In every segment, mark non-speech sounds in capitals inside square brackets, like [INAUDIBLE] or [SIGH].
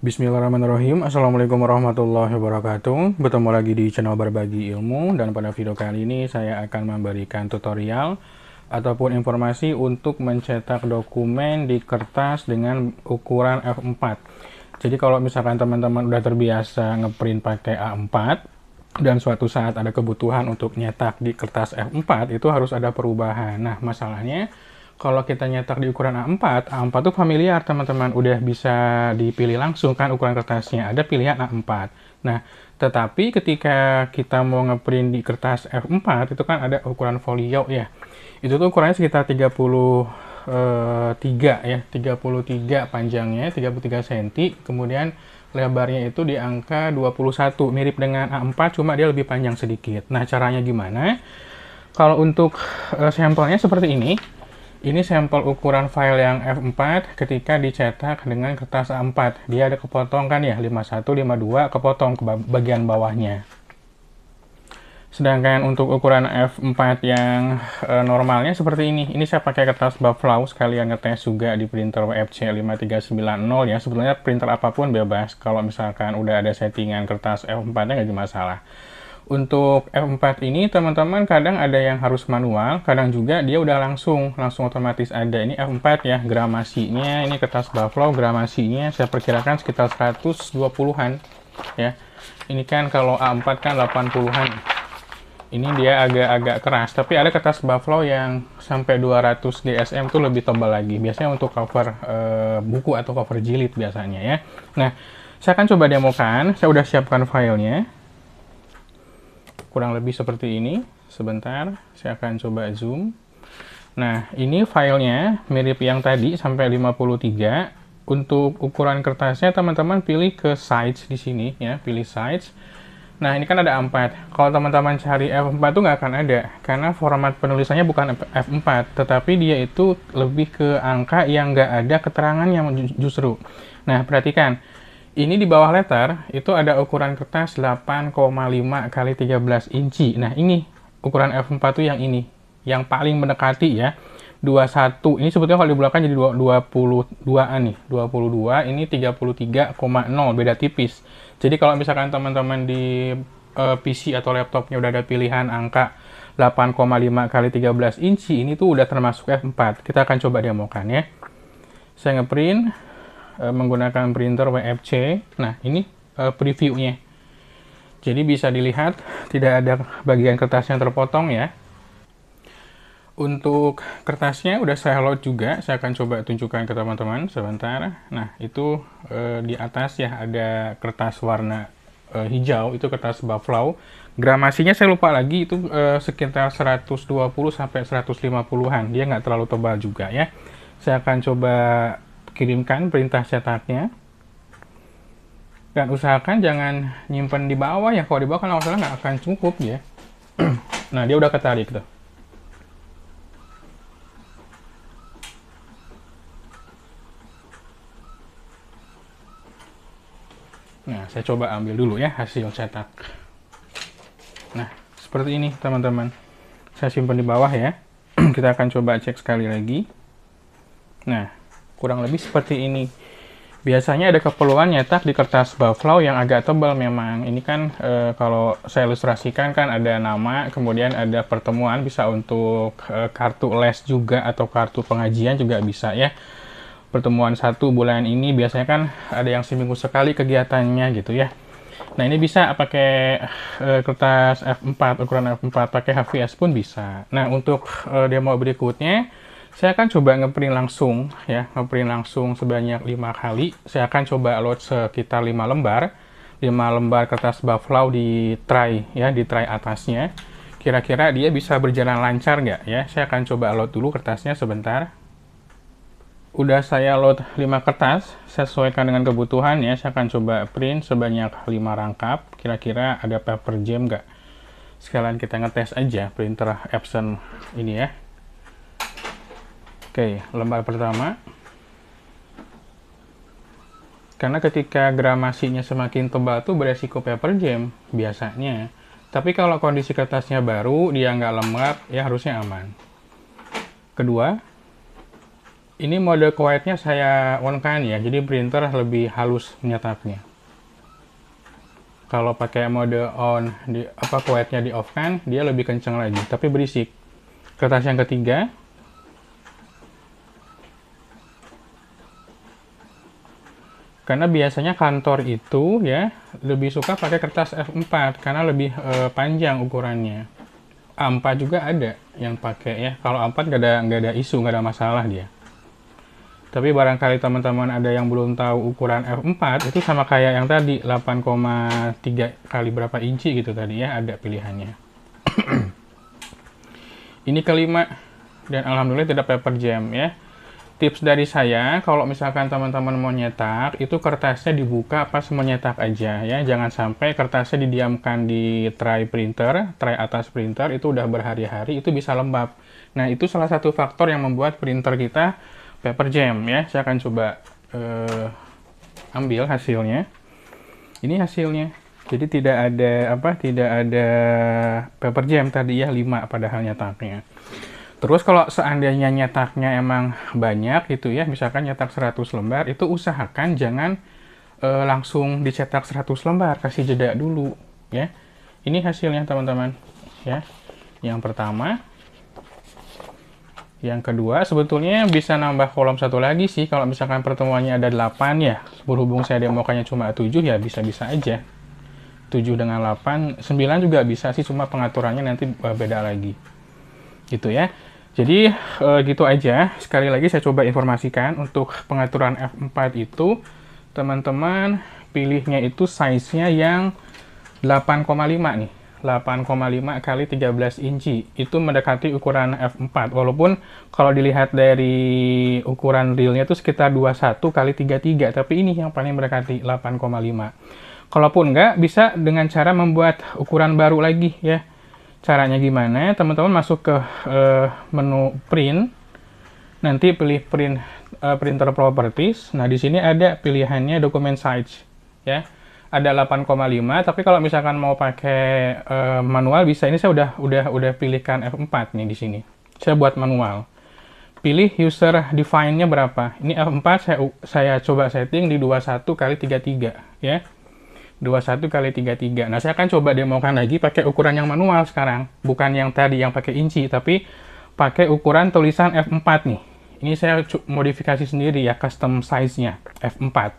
Bismillahirrahmanirrahim Assalamualaikum warahmatullahi wabarakatuh Bertemu lagi di channel Berbagi Ilmu Dan pada video kali ini saya akan memberikan tutorial Ataupun informasi untuk mencetak dokumen di kertas dengan ukuran F4 Jadi kalau misalkan teman-teman udah terbiasa ngeprint pakai A4 dan suatu saat ada kebutuhan untuk nyetak di kertas F4 itu harus ada perubahan. Nah, masalahnya kalau kita nyetak di ukuran A4, A4 tuh familiar teman-teman, udah bisa dipilih langsung kan ukuran kertasnya, ada pilihan A4. Nah, tetapi ketika kita mau ngeprint di kertas F4, itu kan ada ukuran folio ya. Itu tuh ukurannya sekitar 33 eh, ya, 33 panjangnya, 33 cm, kemudian lebarnya itu di angka 21, mirip dengan A4, cuma dia lebih panjang sedikit. Nah, caranya gimana? Kalau untuk eh, sampelnya seperti ini, ini sampel ukuran file yang F4 ketika dicetak dengan kertas A4. Dia ada kepotong kan ya, 51, 52 kepotong ke bagian bawahnya. Sedangkan untuk ukuran F4 yang e, normalnya seperti ini. Ini saya pakai kertas buffalo sekalian ngetes juga di printer FC5390 ya. Sebenarnya printer apapun bebas. Kalau misalkan udah ada settingan kertas F4-nya nggak jadi masalah untuk F4 ini teman-teman kadang ada yang harus manual, kadang juga dia udah langsung, langsung otomatis ada. Ini F4 ya, gramasinya, ini kertas buffalo, gramasinya saya perkirakan sekitar 120-an ya. Ini kan kalau A4 kan 80-an. Ini dia agak-agak keras, tapi ada kertas buffalo yang sampai 200 GSM tuh lebih tebal lagi. Biasanya untuk cover e, buku atau cover jilid biasanya ya. Nah, saya akan coba demokan, saya udah siapkan filenya kurang lebih seperti ini sebentar saya akan coba zoom nah ini filenya mirip yang tadi sampai 53 untuk ukuran kertasnya teman-teman pilih ke size di sini ya pilih size nah ini kan ada A4 kalau teman-teman cari F4 tuh nggak akan ada karena format penulisannya bukan F4 tetapi dia itu lebih ke angka yang nggak ada keterangan yang justru nah perhatikan ini di bawah letter itu ada ukuran kertas 8,5 kali 13 inci. Nah, ini ukuran F4 itu yang ini, yang paling mendekati ya. 21. Ini sebetulnya kalau di belakang jadi 22-an nih. 22 ini 33,0 beda tipis. Jadi kalau misalkan teman-teman di uh, eh, PC atau laptopnya udah ada pilihan angka 8,5 kali 13 inci ini tuh udah termasuk F4. Kita akan coba demokan ya. Saya ngeprint uh, menggunakan printer WFC. Nah, ini uh, previewnya. Jadi bisa dilihat tidak ada bagian kertas yang terpotong ya. Untuk kertasnya udah saya load juga, saya akan coba tunjukkan ke teman-teman sebentar. Nah, itu e, di atas ya ada kertas warna e, hijau, itu kertas buffalo. Gramasinya saya lupa lagi itu e, sekitar 120 sampai 150-an. Dia nggak terlalu tebal juga ya. Saya akan coba kirimkan perintah cetaknya dan usahakan jangan nyimpan di bawah ya kalau di bawah kan kalau salah nggak akan cukup ya [CLEARS THROAT] nah dia udah ketarik tuh nah saya coba ambil dulu ya hasil cetak nah seperti ini teman-teman saya simpan di bawah ya [CLEARS THROAT] kita akan coba cek sekali lagi nah kurang lebih seperti ini biasanya ada keperluan nyetak di kertas buffalo yang agak tebal memang ini kan e, kalau saya ilustrasikan kan ada nama kemudian ada pertemuan bisa untuk e, kartu les juga atau kartu pengajian juga bisa ya pertemuan satu bulan ini biasanya kan ada yang seminggu sekali kegiatannya gitu ya nah ini bisa pakai e, kertas F4 ukuran F4 pakai HVS pun bisa nah untuk e, demo berikutnya saya akan coba ngeprint langsung ya, ngeprint langsung sebanyak lima kali. Saya akan coba load sekitar lima lembar. 5 lembar kertas buffalo di tray ya, di tray atasnya. Kira-kira dia bisa berjalan lancar nggak ya? Saya akan coba load dulu kertasnya sebentar. Udah saya load 5 kertas, sesuaikan dengan kebutuhan ya. Saya akan coba print sebanyak 5 rangkap. Kira-kira ada paper jam nggak? Sekalian kita ngetes aja printer Epson ini ya. Oke, lembar pertama. Karena ketika gramasinya semakin tebal tuh beresiko paper jam biasanya. Tapi kalau kondisi kertasnya baru, dia nggak lembab, ya harusnya aman. Kedua, ini mode quietnya saya onkan ya, jadi printer lebih halus menyetapnya. Kalau pakai mode on, di, apa quietnya di off kan, dia lebih kenceng lagi, tapi berisik. Kertas yang ketiga, karena biasanya kantor itu ya lebih suka pakai kertas F4 karena lebih e, panjang ukurannya. A4 juga ada yang pakai ya. Kalau A4 nggak ada nggak ada isu nggak ada masalah dia. Tapi barangkali teman-teman ada yang belum tahu ukuran F4 itu sama kayak yang tadi 8,3 kali berapa inci gitu tadi ya ada pilihannya. [CLEARS THROAT] Ini kelima dan alhamdulillah tidak paper jam ya tips dari saya kalau misalkan teman-teman mau nyetak itu kertasnya dibuka pas mau nyetak aja ya jangan sampai kertasnya didiamkan di tray printer tray atas printer itu udah berhari-hari itu bisa lembab nah itu salah satu faktor yang membuat printer kita paper jam ya saya akan coba eh, ambil hasilnya ini hasilnya jadi tidak ada apa tidak ada paper jam tadi ya 5 padahal nyetaknya Terus kalau seandainya nyetaknya emang banyak gitu ya, misalkan nyetak 100 lembar, itu usahakan jangan e, langsung dicetak 100 lembar, kasih jeda dulu ya. Ini hasilnya teman-teman ya. Yang pertama, yang kedua sebetulnya bisa nambah kolom satu lagi sih kalau misalkan pertemuannya ada 8 ya. Berhubung saya demokannya cuma 7 ya bisa-bisa aja. 7 dengan 8, 9 juga bisa sih cuma pengaturannya nanti eh, beda lagi. Gitu ya. Jadi e, gitu aja. Sekali lagi saya coba informasikan untuk pengaturan F4 itu teman-teman pilihnya itu size-nya yang 8,5 nih. 8,5 kali 13 inci itu mendekati ukuran F4 walaupun kalau dilihat dari ukuran realnya itu sekitar 21 kali 33 tapi ini yang paling mendekati 8,5 kalaupun enggak bisa dengan cara membuat ukuran baru lagi ya Caranya gimana? Teman-teman masuk ke uh, menu print, nanti pilih print uh, printer properties. Nah, di sini ada pilihannya dokumen size, ya. Ada 8,5, tapi kalau misalkan mau pakai uh, manual bisa. Ini saya udah udah udah pilihkan F4 nih di sini. Saya buat manual. Pilih user define-nya berapa. Ini F4 saya saya coba setting di 21 kali 33, ya 21 kali 33. Nah, saya akan coba demokan lagi pakai ukuran yang manual sekarang. Bukan yang tadi yang pakai inci, tapi pakai ukuran tulisan F4 nih. Ini saya modifikasi sendiri ya, custom size-nya, F4.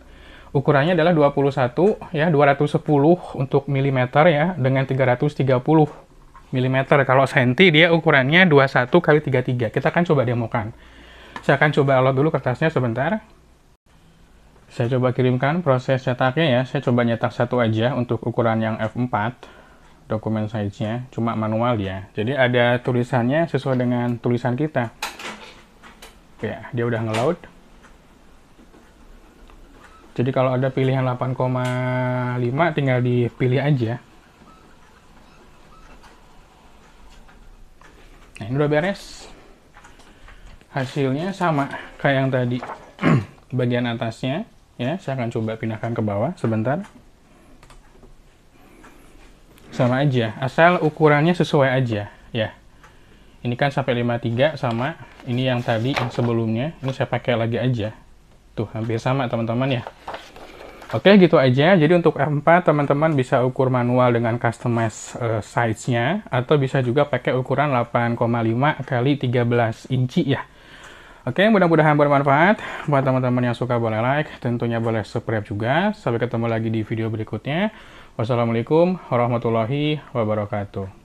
Ukurannya adalah 21, ya, 210 untuk milimeter ya, dengan 330 milimeter. Kalau senti dia ukurannya 21 kali 33. Kita akan coba demokan. Saya akan coba alat dulu kertasnya sebentar. Saya coba kirimkan proses cetaknya ya. Saya coba nyetak satu aja untuk ukuran yang F4 dokumen size-nya, cuma manual ya. Jadi ada tulisannya sesuai dengan tulisan kita. Ya, dia udah ngeload. Jadi kalau ada pilihan 8,5 tinggal dipilih aja. Nah, ini udah beres. Hasilnya sama kayak yang tadi. [CLEARS THROAT] Bagian atasnya ya saya akan coba pindahkan ke bawah sebentar sama aja asal ukurannya sesuai aja ya ini kan sampai 53 sama ini yang tadi yang sebelumnya ini saya pakai lagi aja tuh hampir sama teman-teman ya Oke, gitu aja. Jadi untuk R4, teman-teman bisa ukur manual dengan customize uh, size-nya, atau bisa juga pakai ukuran 8,5 kali 13 inci ya. Oke, mudah-mudahan bermanfaat. Buat teman-teman yang suka boleh like, tentunya boleh subscribe juga. Sampai ketemu lagi di video berikutnya. Wassalamualaikum warahmatullahi wabarakatuh.